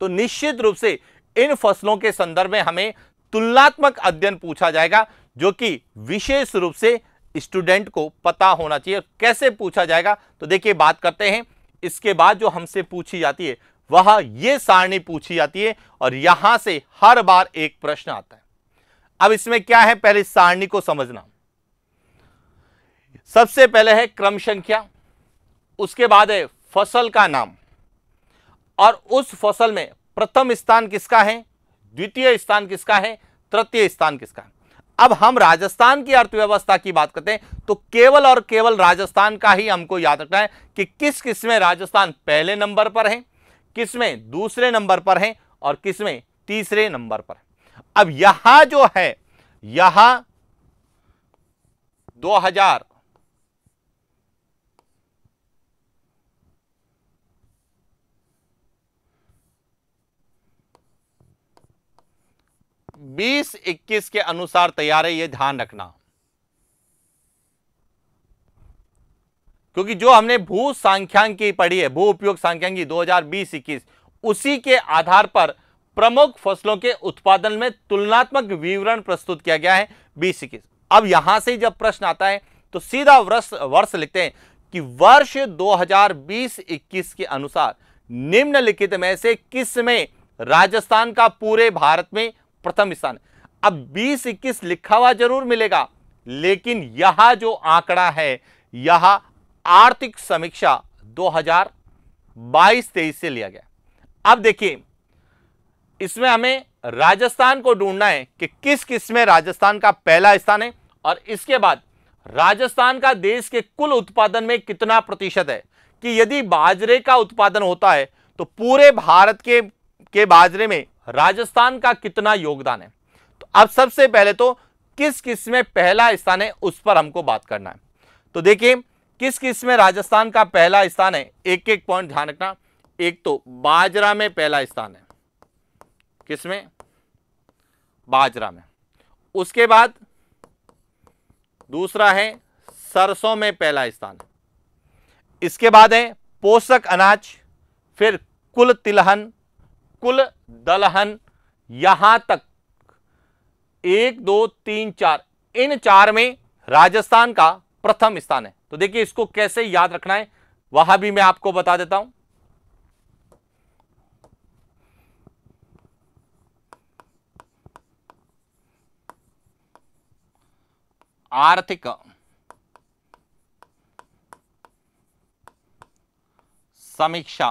तो निश्चित रूप से इन फसलों के संदर्भ में हमें तुलनात्मक अध्ययन पूछा जाएगा जो कि विशेष रूप से स्टूडेंट को पता होना चाहिए कैसे पूछा जाएगा तो देखिए बात करते हैं इसके बाद जो हमसे पूछी जाती है वह यह सारणी पूछी जाती है और यहां से हर बार एक प्रश्न आता है अब इसमें क्या है पहले सारणी को समझना सबसे पहले है क्रम संख्या उसके बाद है फसल का नाम और उस फसल में प्रथम स्थान किसका है द्वितीय स्थान किसका है तृतीय स्थान किसका है अब हम राजस्थान की अर्थव्यवस्था की बात करते हैं तो केवल और केवल राजस्थान का ही हमको याद रखना है कि किस किस में राजस्थान पहले नंबर पर है किस में दूसरे नंबर पर है और किस में तीसरे नंबर पर है अब यहां जो है यहां हजार बीस इक्कीस के अनुसार तैयार है ये ध्यान रखना क्योंकि जो हमने भू सांख्यांकी पढ़ी है भू उपयोग हजार बीस इक्कीस उसी के आधार पर प्रमुख फसलों के उत्पादन में तुलनात्मक विवरण प्रस्तुत किया गया है बीस इक्कीस अब यहां से जब प्रश्न आता है तो सीधा वर्ष वर्ष लिखते हैं कि वर्ष 2020-21 के अनुसार निम्नलिखित में से किस में राजस्थान का पूरे भारत में प्रथम स्थान अब बीस इक्कीस लिखा हुआ जरूर मिलेगा लेकिन यह जो आंकड़ा है यह आर्थिक समीक्षा 2022-23 से लिया गया अब देखिए इसमें हमें राजस्थान को ढूंढना है कि किस किस में राजस्थान का पहला स्थान है और इसके बाद राजस्थान का देश के कुल उत्पादन में कितना प्रतिशत है कि यदि बाजरे का उत्पादन होता है तो पूरे भारत के के बाजरे में राजस्थान का कितना योगदान है तो अब सबसे पहले तो किस किस में पहला स्थान है उस पर हमको बात करना है तो देखिए किस किस में राजस्थान का पहला स्थान है एक एक पॉइंट ध्यान रखना एक तो बाजरा में पहला स्थान है किस में बाजरा में उसके बाद दूसरा है सरसों में पहला स्थान इसके बाद है पोषक अनाज फिर कुल तिलहन कुल दलहन यहां तक एक दो तीन चार इन चार में राजस्थान का प्रथम स्थान है तो देखिए इसको कैसे याद रखना है वहां भी मैं आपको बता देता हूं आर्थिक समीक्षा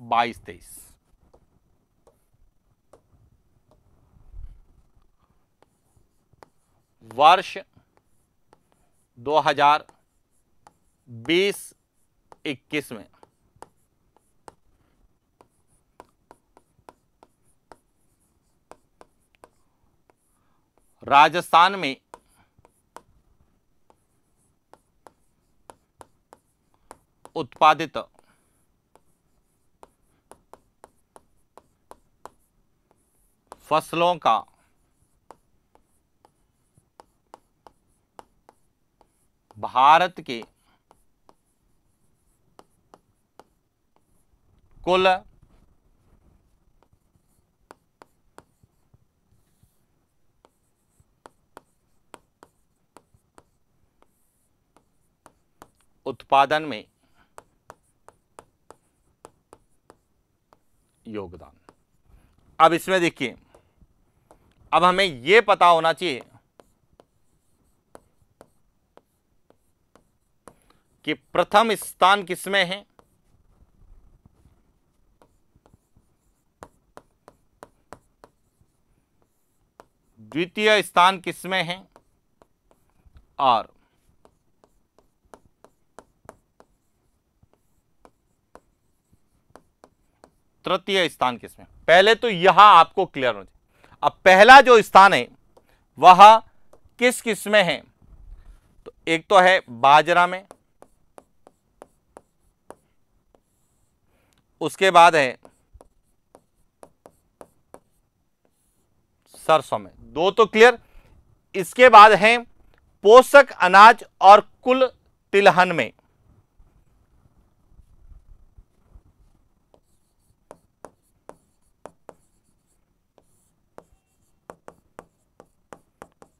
बाईस तेईस वर्ष 2020 21 में राजस्थान में उत्पादित फसलों का भारत के कुल उत्पादन में योगदान अब इसमें देखिए अब हमें यह पता होना चाहिए कि प्रथम स्थान किसमें है द्वितीय स्थान किसमें है और तृतीय स्थान किसमें पहले तो यह आपको क्लियर होना जाए अब पहला जो स्थान है वह किस किस में है तो एक तो है बाजरा में उसके बाद है सरसों में दो तो क्लियर इसके बाद है पोषक अनाज और कुल तिलहन में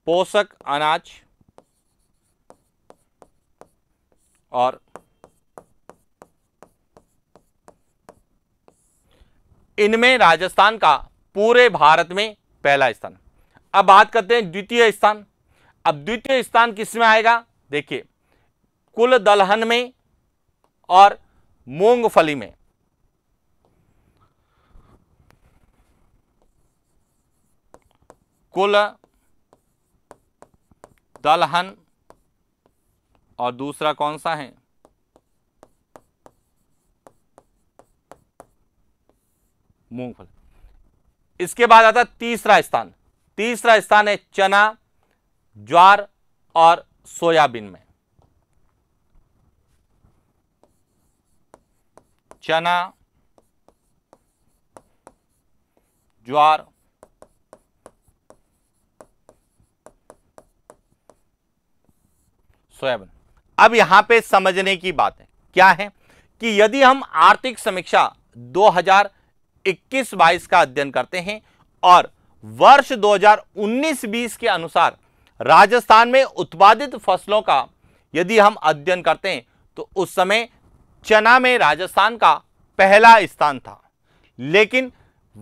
पोषक अनाज और इनमें राजस्थान का पूरे भारत में पहला स्थान अब बात करते हैं द्वितीय स्थान अब द्वितीय स्थान किसमें आएगा देखिए कुल दलहन में और मूंगफली में कुल दलहन और दूसरा कौन सा है मूंगफली इसके बाद आता तीसरा स्थान तीसरा स्थान है चना ज्वार और सोयाबीन में चना ज्वार सोयाबीन अब यहां पे समझने की बात है क्या है कि यदि हम आर्थिक समीक्षा 2021-22 का अध्ययन करते हैं और वर्ष 2019-20 के अनुसार राजस्थान में उत्पादित फसलों का यदि हम अध्ययन करते हैं तो उस समय चना में राजस्थान का पहला स्थान था लेकिन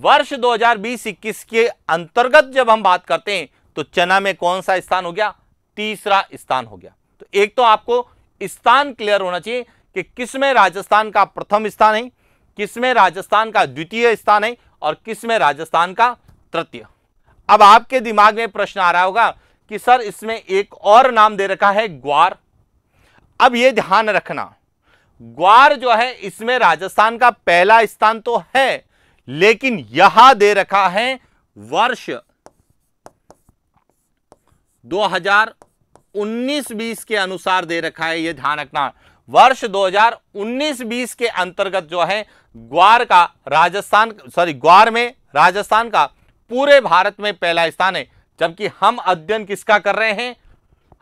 वर्ष 2020-21 के अंतर्गत जब हम बात करते हैं तो चना में कौन सा स्थान हो गया तीसरा स्थान हो गया तो एक तो आपको स्थान क्लियर होना चाहिए कि किसमें राजस्थान का प्रथम स्थान है किसमें राजस्थान का द्वितीय स्थान है और किसमें राजस्थान का तृतीय अब आपके दिमाग में प्रश्न आ रहा होगा कि सर इसमें एक और नाम दे रखा है ग्वार अब यह ध्यान रखना ग्वार जो है इसमें राजस्थान का पहला स्थान तो है लेकिन यहां दे रखा है वर्ष 2019-20 के अनुसार दे रखा है ये ध्यान रखना वर्ष 2019-20 के अंतर्गत जो है ग्वार का राजस्थान सॉरी ग्वार में राजस्थान का पूरे भारत में पहला स्थान है जबकि हम अध्ययन किसका कर रहे हैं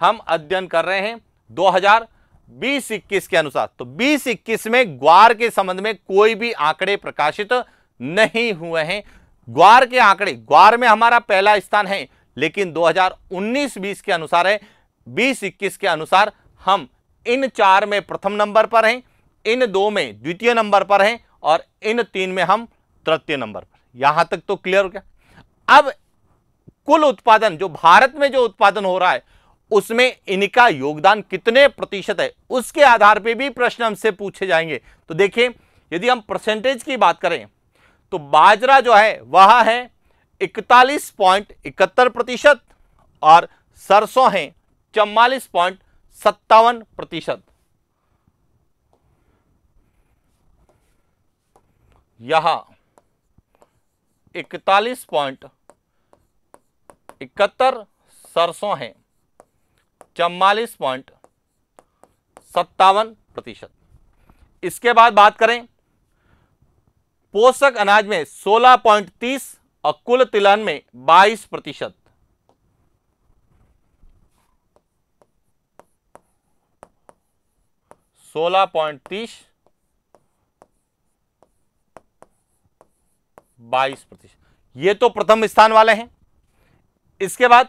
हम अध्ययन कर रहे हैं 2020-21 के अनुसार तो 2021 में ग्वार के संबंध में कोई भी आंकड़े प्रकाशित नहीं हुए हैं ग्वार के आंकड़े ग्वार में हमारा पहला स्थान है लेकिन 2019-20 के अनुसार है बीस इक्कीस के अनुसार हम इन चार में प्रथम नंबर पर हैं इन दो में द्वितीय नंबर पर हैं और इन तीन में हम तृतीय नंबर पर यहां तक तो क्लियर हो गया अब कुल उत्पादन जो भारत में जो उत्पादन हो रहा है उसमें इनका योगदान कितने प्रतिशत है उसके आधार पे भी प्रश्न हमसे पूछे जाएंगे तो देखिए यदि हम परसेंटेज की बात करें तो बाजरा जो है वह है इकतालीस पॉइंट इकहत्तर प्रतिशत और सरसों है चौवालीस पॉइंट सत्तावन प्रतिशत यहां इकतालीस पॉइंट इकहत्तर सरसों है चौवालीस पॉइंट सत्तावन प्रतिशत इसके बाद बात करें पोषक अनाज में 16.30 और कुल तिलहन में 22 प्रतिशत सोलह पॉइंट तीस बाईस प्रतिशत ये तो प्रथम स्थान वाले हैं इसके बाद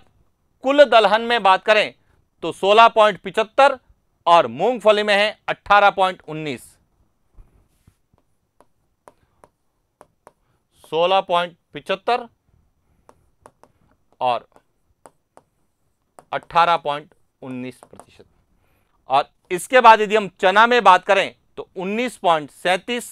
कुल दलहन में बात करें तो सोलह पॉइंट पिचहत्तर और मूंगफली में है अट्ठारह पॉइंट उन्नीस सोलह पॉइंट पिचहत्तर और अट्ठारह पॉइंट उन्नीस प्रतिशत और इसके बाद यदि हम चना में बात करें तो उन्नीस पॉइंट सैतीस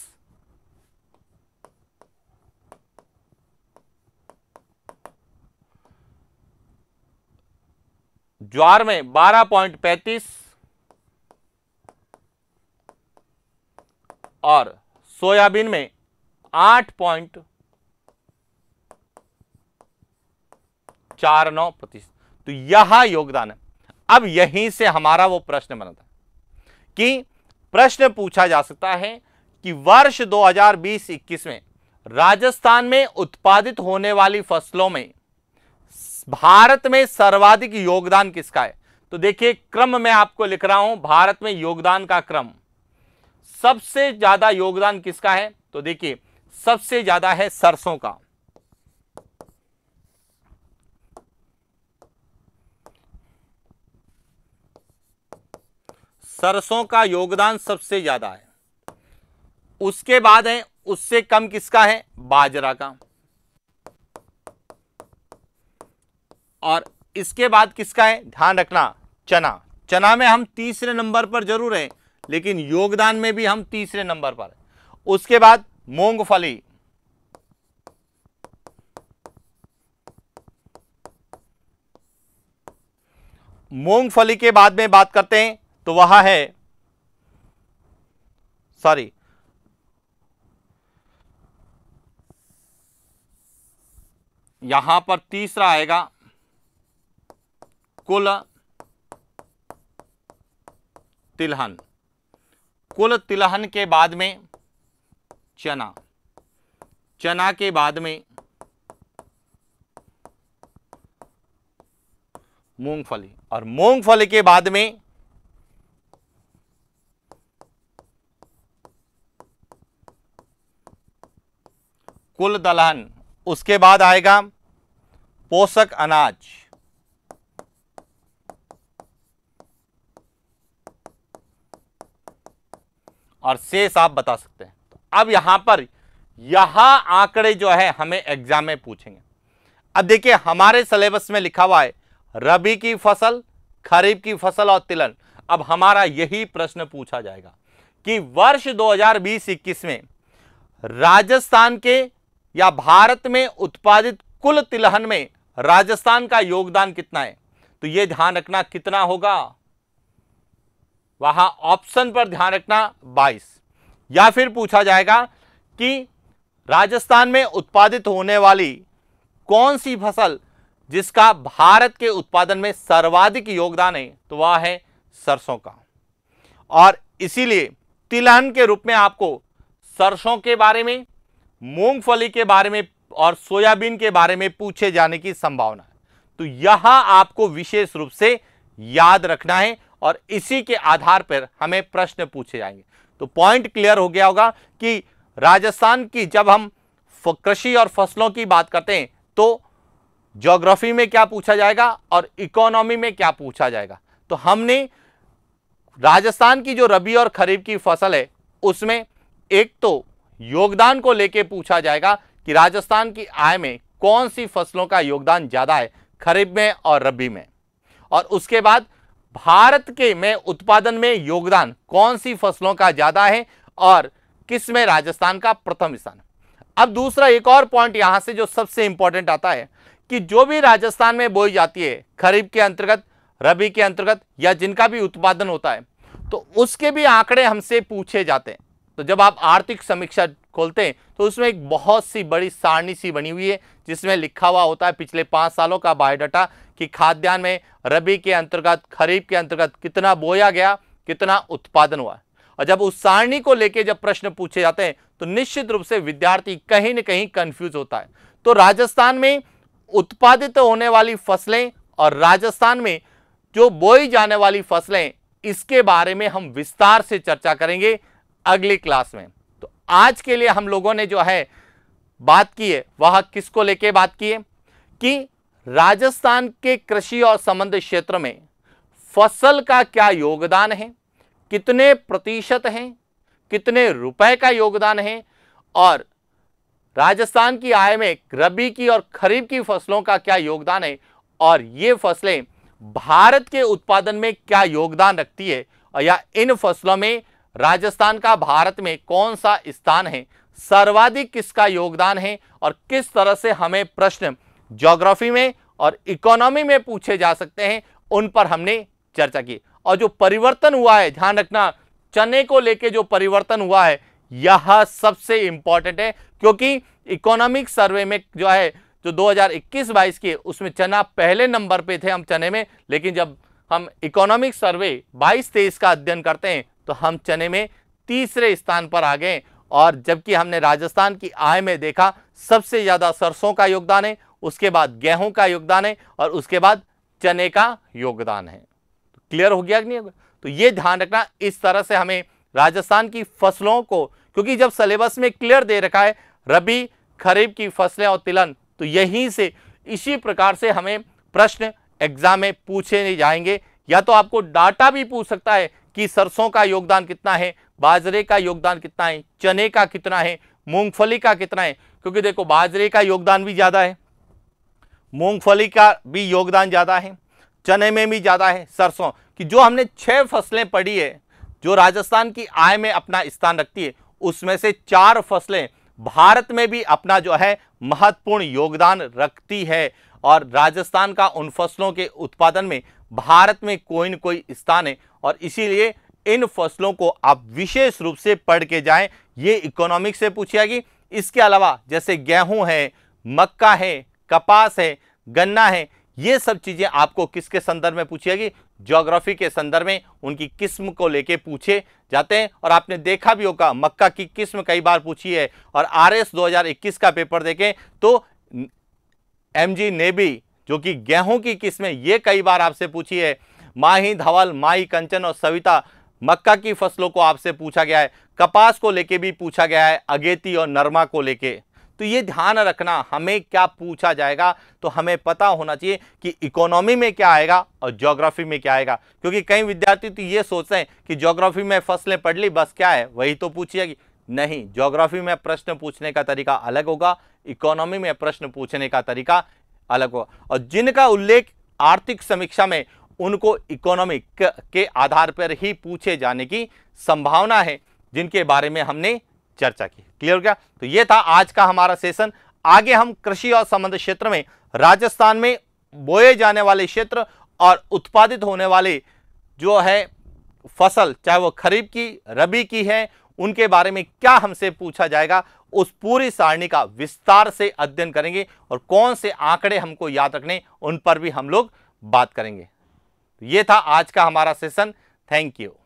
ज्वार में बारह पॉइंट पैंतीस और सोयाबीन में आठ पॉइंट चार नौ प्रतिशत तो यह योगदान है अब यहीं से हमारा वो प्रश्न बना था कि प्रश्न पूछा जा सकता है कि वर्ष 2020-21 में राजस्थान में उत्पादित होने वाली फसलों में भारत में सर्वाधिक योगदान किसका है तो देखिए क्रम मैं आपको लिख रहा हूं भारत में योगदान का क्रम सबसे ज्यादा योगदान किसका है तो देखिए सबसे ज्यादा है सरसों का सरसों का योगदान सबसे ज़्यादा है उसके बाद है उससे कम किसका है बाजरा का और इसके बाद किसका है ध्यान रखना चना चना में हम तीसरे नंबर पर जरूर हैं लेकिन योगदान में भी हम तीसरे नंबर पर उसके बाद मूंगफली मूंगफली के बाद में बात करते हैं तो वहां है सॉरी यहां पर तीसरा आएगा कुल तिलहन कुल तिलहन के बाद में चना चना के बाद में मूंगफली और मूंगफली के बाद में कुल दलहन उसके बाद आएगा पोषक अनाज और शेष आप बता सकते हैं तो अब यहां पर यह आंकड़े जो है हमें एग्जाम में पूछेंगे अब देखिए हमारे सिलेबस में लिखा हुआ है रबी की फसल खरीफ की फसल और तिलन अब हमारा यही प्रश्न पूछा जाएगा कि वर्ष 2020 हजार में राजस्थान के या भारत में उत्पादित कुल तिलहन में राजस्थान का योगदान कितना है तो यह ध्यान रखना कितना होगा वहां ऑप्शन पर ध्यान रखना 22 या फिर पूछा जाएगा कि राजस्थान में उत्पादित होने वाली कौन सी फसल जिसका भारत के उत्पादन में सर्वाधिक योगदान है तो वह है सरसों का और इसीलिए तिलहन के रूप में आपको सरसों के बारे में मूंगफली के बारे में और सोयाबीन के बारे में पूछे जाने की संभावना है तो यह आपको विशेष रूप से याद रखना है और इसी के आधार पर हमें प्रश्न पूछे जाएंगे तो पॉइंट क्लियर हो गया होगा कि राजस्थान की जब हम कृषि और फसलों की बात करते हैं तो ज्योग्राफी में क्या पूछा जाएगा और इकोनॉमी में क्या पूछा जाएगा तो हमने राजस्थान की जो रबी और खरीफ की फसल है उसमें एक तो योगदान को लेकर पूछा जाएगा कि राजस्थान की आय में कौन सी फसलों का योगदान ज़्यादा है खरीब में और रबी में और उसके बाद भारत के में उत्पादन में योगदान कौन सी फसलों का ज़्यादा है और किस में राजस्थान का प्रथम स्थान अब दूसरा एक और पॉइंट यहां से जो सबसे इंपॉर्टेंट आता है कि जो भी राजस्थान में बोई जाती है खरीफ के अंतर्गत रबी के अंतर्गत या जिनका भी उत्पादन होता है तो उसके भी आंकड़े हमसे पूछे जाते हैं तो जब आप आर्थिक समीक्षा खोलते हैं तो उसमें एक बहुत सी बड़ी सारणी सी बनी हुई है जिसमें लिखा हुआ होता है पिछले पाँच सालों का बायोडाटा कि खाद्यान्न में रबी के अंतर्गत खरीफ के अंतर्गत कितना बोया गया कितना उत्पादन हुआ और जब उस सारणी को लेके जब प्रश्न पूछे जाते हैं तो निश्चित रूप से विद्यार्थी कहीं ना कहीं कंफ्यूज होता है तो राजस्थान में उत्पादित होने वाली फसलें और राजस्थान में जो बोई जाने वाली फसलें इसके बारे में हम विस्तार से चर्चा करेंगे अगली क्लास में तो आज के लिए हम लोगों ने जो है बात की है वह किसको लेके बात की है कि राजस्थान के कृषि और संबंध क्षेत्र में फसल का क्या योगदान है कितने प्रतिशत हैं कितने रुपए का योगदान है और राजस्थान की आय में रबी की और खरीफ की फसलों का क्या योगदान है और ये फसलें भारत के उत्पादन में क्या योगदान रखती है या इन फसलों में राजस्थान का भारत में कौन सा स्थान है सर्वाधिक किसका योगदान है और किस तरह से हमें प्रश्न ज्योग्राफी में और इकोनॉमी में पूछे जा सकते हैं उन पर हमने चर्चा की और जो परिवर्तन हुआ है ध्यान रखना चने को लेके जो परिवर्तन हुआ है यह सबसे इंपॉर्टेंट है क्योंकि इकोनॉमिक सर्वे में जो है जो 2021-22 की उसमें चना पहले नंबर पे थे हम चने में लेकिन जब हम इकोनॉमिक सर्वे 22 तेईस का अध्ययन करते हैं तो हम चने में तीसरे स्थान पर आ गए और जबकि हमने राजस्थान की आय में देखा सबसे ज़्यादा सरसों का योगदान है उसके बाद गेहूं का योगदान है और उसके बाद चने का योगदान है तो क्लियर हो गया कि नहीं तो ये ध्यान रखना इस तरह से हमें राजस्थान की फसलों को क्योंकि जब सिलेबस में क्लियर दे रखा है रबी खरीफ की फसलें और तिलन तो यहीं से इसी प्रकार से हमें प्रश्न एग्जाम में पूछे नहीं जाएंगे या तो आपको डाटा भी पूछ सकता है कि सरसों का योगदान कितना है बाजरे का योगदान कितना है चने का कितना है मूंगफली का कितना है क्योंकि देखो बाजरे का योगदान भी ज़्यादा है मूंगफली का भी योगदान ज़्यादा है चने में भी ज़्यादा है सरसों कि जो हमने छः फसलें पड़ी है जो राजस्थान की आय में अपना स्थान रखती है उसमें से चार फसलें भारत में भी अपना जो है महत्वपूर्ण योगदान रखती है और राजस्थान का उन फसलों के उत्पादन में भारत में कोई न कोई स्थान है और इसीलिए इन फसलों को आप विशेष रूप से पढ़ के जाएं ये इकोनॉमिक से पूछी जाएगी इसके अलावा जैसे गेहूं है मक्का है कपास है गन्ना है ये सब चीज़ें आपको किसके संदर्भ में पूछी जाएगी जोग्राफी के संदर्भ में उनकी किस्म को लेके पूछे जाते हैं और आपने देखा भी होगा मक्का की किस्म कई बार पूछी है और आर एस का पेपर देखें तो एम जी नेबी जो कि गेहूं की है ये कई बार आपसे पूछी है माही धवल माई कंचन और सविता मक्का की फसलों को आपसे पूछा गया है कपास को लेके भी पूछा गया है अगेती और नरमा को लेके तो ये ध्यान रखना हमें क्या पूछा जाएगा तो हमें पता होना चाहिए कि इकोनॉमी में क्या आएगा और ज्योग्राफी में क्या आएगा क्योंकि कई विद्यार्थी तो ये सोचते हैं कि ज्योग्राफी में फसलें पढ़ ली बस क्या है वही तो पूछी जाएगी नहीं ज्योग्राफी में प्रश्न पूछने का तरीका अलग होगा इकोनॉमी में प्रश्न पूछने का तरीका अलग होगा और जिनका उल्लेख आर्थिक समीक्षा में उनको इकोनॉमिक के आधार पर ही पूछे जाने की संभावना है जिनके बारे में हमने चर्चा की क्लियर हो गया तो ये था आज का हमारा सेशन आगे हम कृषि और संबंध क्षेत्र में राजस्थान में बोए जाने वाले क्षेत्र और उत्पादित होने वाले जो है फसल चाहे वो खरीफ की रबी की है उनके बारे में क्या हमसे पूछा जाएगा उस पूरी सारणी का विस्तार से अध्ययन करेंगे और कौन से आंकड़े हमको याद रखने उन पर भी हम लोग बात करेंगे ये था आज का हमारा सेशन थैंक यू